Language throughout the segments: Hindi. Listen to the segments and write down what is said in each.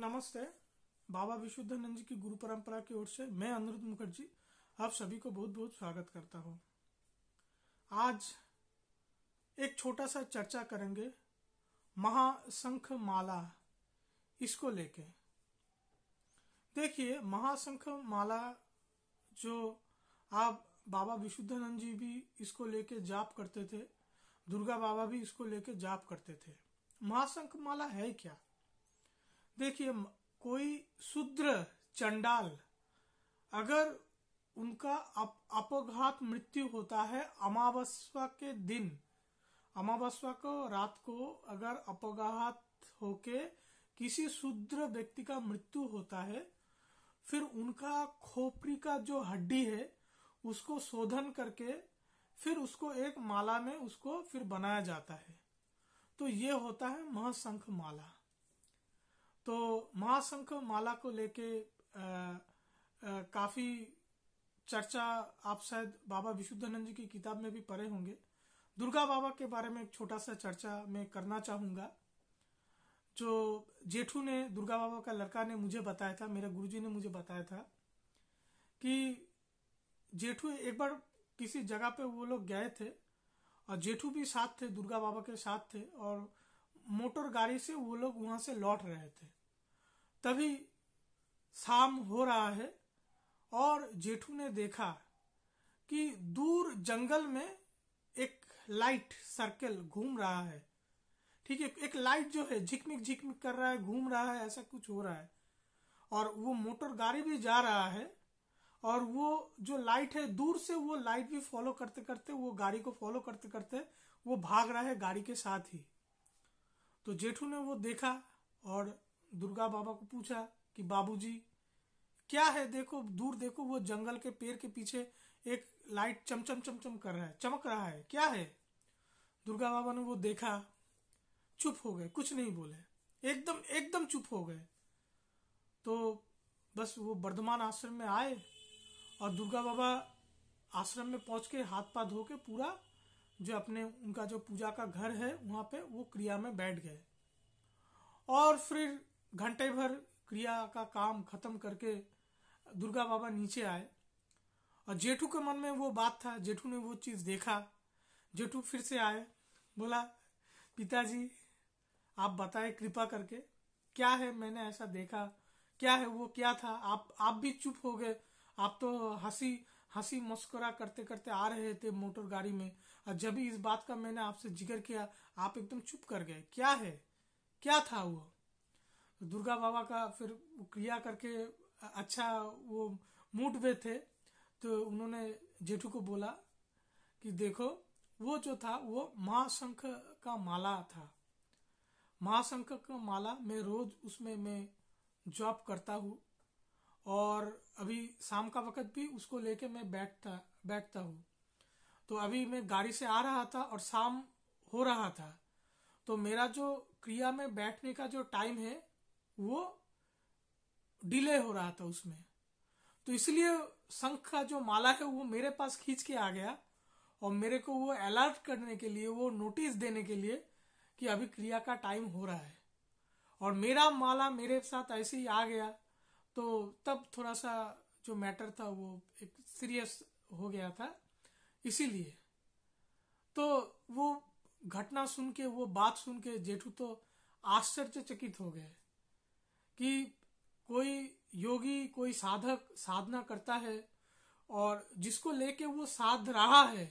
नमस्ते बाबा विशुद्धानंद जी की गुरु परंपरा की ओर से मैं अनिरुद्ध मुखर्जी आप सभी को बहुत बहुत स्वागत करता हूँ आज एक छोटा सा चर्चा करेंगे महाशंख माला इसको लेके देखिए महाशंख माला जो आप बाबा विशुद्धानंद जी भी इसको लेके जाप करते थे दुर्गा बाबा भी इसको लेके जाप करते थे महाशंख माला है क्या देखिए कोई शुद्र चंडाल अगर उनका अप, अपघात मृत्यु होता है अमावस्या के दिन अमावस्या को रात को अगर अपघात होके किसी शुद्र व्यक्ति का मृत्यु होता है फिर उनका खोपड़ी का जो हड्डी है उसको शोधन करके फिर उसको एक माला में उसको फिर बनाया जाता है तो ये होता है महाशंख माला तो महासंख माला को लेके काफी चर्चा आप शायद बाबा विशुद्धानंद जी की किताब में भी पढ़े होंगे दुर्गा बाबा के बारे में एक छोटा सा चर्चा मैं करना चाहूंगा जो जेठू ने दुर्गा बाबा का लड़का ने मुझे बताया था मेरे गुरुजी ने मुझे बताया था कि जेठू एक बार किसी जगह पे वो लोग गए थे और जेठू भी साथ थे दुर्गा बाबा के साथ थे और मोटर गाड़ी से वो लोग वहां से लौट रहे थे तभी शाम हो रहा है और जेठू ने देखा कि दूर जंगल में एक लाइट सर्कल घूम रहा है ठीक है एक लाइट जो है झिकमिक झिकमिक कर रहा है घूम रहा है ऐसा कुछ हो रहा है और वो मोटर गाड़ी भी जा रहा है और वो जो लाइट है दूर से वो लाइट भी फॉलो करते करते वो गाड़ी को फॉलो करते करते वो भाग रहा है गाड़ी के साथ ही तो जेठू ने वो देखा और दुर्गा बाबा को पूछा कि बाबूजी क्या है देखो दूर देखो वो जंगल के पेड़ के पीछे एक लाइट चमचम चमचम कर रहा है चमक रहा है क्या है दुर्गा बाबा ने वो देखा चुप हो गए कुछ नहीं बोले एकदम एकदम चुप हो गए तो बस वो वर्धमान आश्रम में आए और दुर्गा बाबा आश्रम में पहुंच के हाथ पा धो के पूरा जो अपने उनका जो पूजा का घर है वहां पे वो क्रिया में बैठ गए और फिर घंटे भर क्रिया का काम खत्म करके दुर्गा बाबा नीचे आए और जेठू के मन में वो बात था जेठू ने वो चीज देखा जेठू फिर से आए बोला पिताजी आप बताएं कृपा करके क्या है मैंने ऐसा देखा क्या है वो क्या था आप आप भी चुप हो गए आप तो हंसी हंसी मुस्कुरा करते करते आ रहे थे मोटर गाड़ी में और जब भी इस बात का मैंने आपसे जिक्र किया आप एकदम चुप कर गए क्या है क्या था वो दुर्गा बाबा का फिर क्रिया करके अच्छा वो मूड में थे तो उन्होंने जेठू को बोला कि देखो वो जो था वो महाशंख का माला था महाशंख का माला मैं रोज उसमें मैं जॉब करता हूँ और अभी शाम का वक्त भी उसको लेके मैं बैठता बैठता हूँ तो अभी मैं गाड़ी से आ रहा था और शाम हो रहा था तो मेरा जो क्रिया में बैठने का जो टाइम है वो डिले हो रहा था उसमें तो इसलिए शंख का जो माला है वो मेरे पास खींच के आ गया और मेरे को वो अलर्ट करने के लिए वो नोटिस देने के लिए कि अभी क्रिया का टाइम हो रहा है और मेरा माला मेरे साथ ऐसे ही आ गया तो तब थोड़ा सा जो मैटर था वो एक सीरियस हो गया था इसीलिए तो वो घटना सुन के वो बात सुन के जेठू तो आश्चर्यचकित हो गए कि कोई योगी कोई साधक साधना करता है और जिसको लेके वो साध रहा है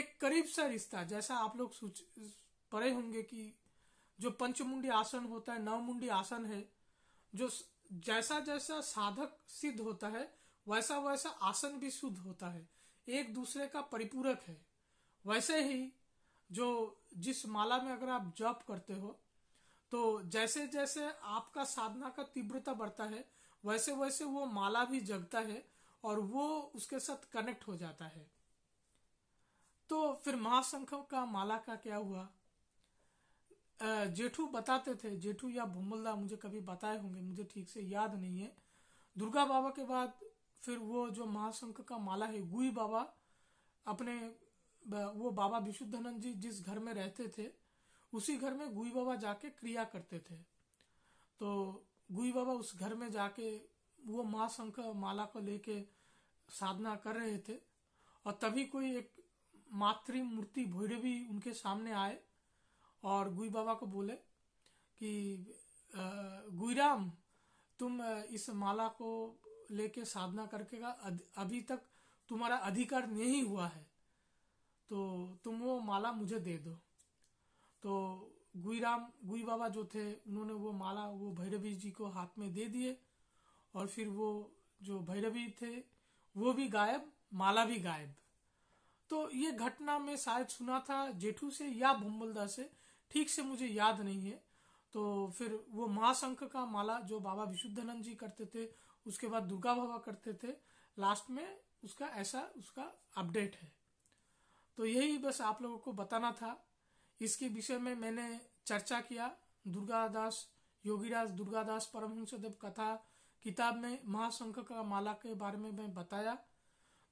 एक करीब सा रिश्ता जैसा आप लोग पड़े होंगे कि जो पंचमुंडी आसन होता है नवमुंडी आसन है जो जैसा जैसा साधक सिद्ध होता है वैसा वैसा आसन भी शुद्ध होता है एक दूसरे का परिपूरक है वैसे ही जो जिस माला में अगर आप जप करते हो तो जैसे जैसे आपका साधना का तीव्रता बढ़ता है वैसे वैसे वो माला भी जगता है और वो उसके साथ कनेक्ट हो जाता है तो फिर महासंख का माला का क्या हुआ जेठू बताते थे जेठू या भूमलदा मुझे कभी बताए होंगे मुझे ठीक से याद नहीं है दुर्गा बाबा के बाद फिर वो जो महासंख का माला है गुई बाबा अपने वो बाबा विशुद्धानंद जी जिस घर में रहते थे उसी घर में गुई बाबा जाके क्रिया करते थे तो गुई बाबा उस घर में जाके वो माँ शंख माला को लेके साधना कर रहे थे और तभी कोई एक मातृ मूर्ति भैरवी उनके सामने आए और गुई बाबा को बोले कि गुईराम तुम इस माला को लेके साधना करके का अभी तक तुम्हारा अधिकार नहीं हुआ है तो तुम वो माला मुझे दे दो तो गुईराम गुई बाबा जो थे उन्होंने वो माला वो भैरवी जी को हाथ में दे दिए और फिर वो जो भैरवी थे वो भी गायब माला भी गायब तो ये घटना में शायद सुना था जेठू से या भूमलदा से ठीक से मुझे याद नहीं है तो फिर वो महाशंख का माला जो बाबा विशुद्धानंद जी करते थे उसके बाद दुर्गा बाबा करते थे लास्ट में उसका ऐसा उसका अपडेट है तो यही बस आप लोगों को बताना था इसके विषय में मैंने चर्चा किया दुर्गादास योगीराज दुर्गादास देव कथा किताब में महाशंख का माला के बारे में मैं बताया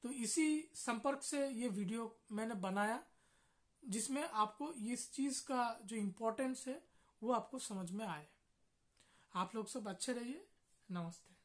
तो इसी संपर्क से ये वीडियो मैंने बनाया जिसमें आपको इस चीज का जो इम्पोर्टेंस है वो आपको समझ में आए आप लोग सब अच्छे रहिए नमस्ते